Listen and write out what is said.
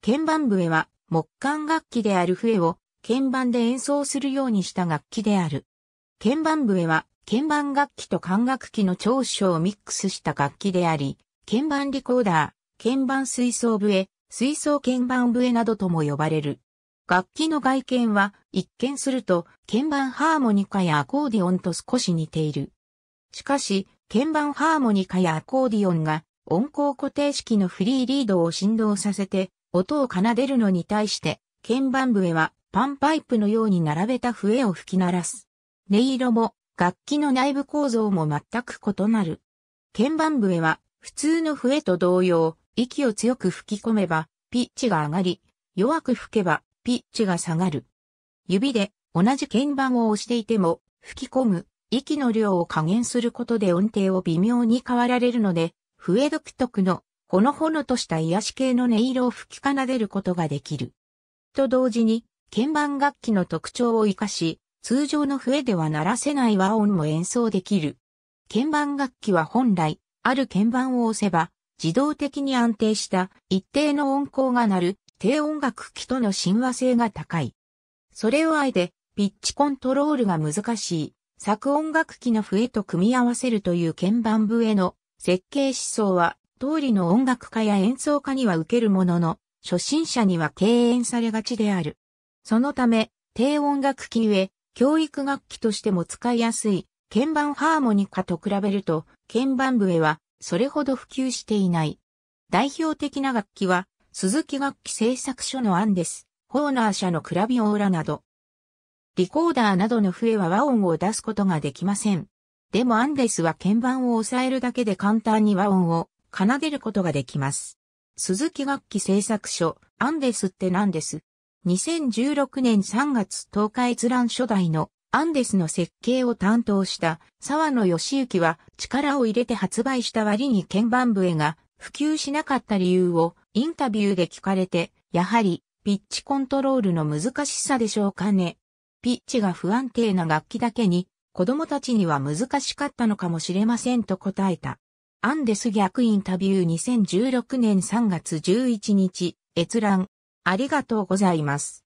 鍵盤笛は木管楽器である笛を鍵盤で演奏するようにした楽器である。鍵盤笛は鍵盤楽器と管楽器の長所をミックスした楽器であり、鍵盤リコーダー、鍵盤水槽笛、水槽鍵盤笛などとも呼ばれる。楽器の外見は一見すると鍵盤ハーモニカやアコーディオンと少し似ている。しかし、鍵盤ハーモニカやアコーディオンが音高固定式のフリーリードを振動させて音を奏でるのに対して、鍵盤笛はパンパイプのように並べた笛を吹き鳴らす。音色も楽器の内部構造も全く異なる。鍵盤笛は普通の笛と同様、息を強く吹き込めばピッチが上がり、弱く吹けばピッチが下がる。指で同じ鍵盤を押していても吹き込む息の量を加減することで音程を微妙に変わられるので、笛独特のほのほのとした癒し系の音色を吹き奏でることができる。と同時に、鍵盤楽器の特徴を活かし、通常の笛では鳴らせない和音も演奏できる。鍵盤楽器は本来、ある鍵盤を押せば、自動的に安定した一定の音高が鳴る低音楽器との親和性が高い。それをあえて、ピッチコントロールが難しい、作音楽器の笛と組み合わせるという鍵盤笛の設計思想は通りの音楽家や演奏家には受けるものの、初心者には敬遠されがちである。そのため、低音楽器ゆえ、教育楽器としても使いやすい、鍵盤ハーモニカと比べると、鍵盤笛はそれほど普及していない。代表的な楽器は、鈴木楽器製作所のアンデス、ホーナー社のクラビオーラなど。リコーダーなどの笛は和音を出すことができません。でもアンデスは鍵盤を押さえるだけで簡単に和音を奏でることができます。鈴木楽器製作所、アンデスって何です2016年3月東海閲覧初代のアンデスの設計を担当した沢野義行は力を入れて発売した割に鍵盤笛が普及しなかった理由をインタビューで聞かれて、やはりピッチコントロールの難しさでしょうかね。ピッチが不安定な楽器だけに子供たちには難しかったのかもしれませんと答えた。アンデス逆インタビュー2016年3月11日、閲覧。ありがとうございます。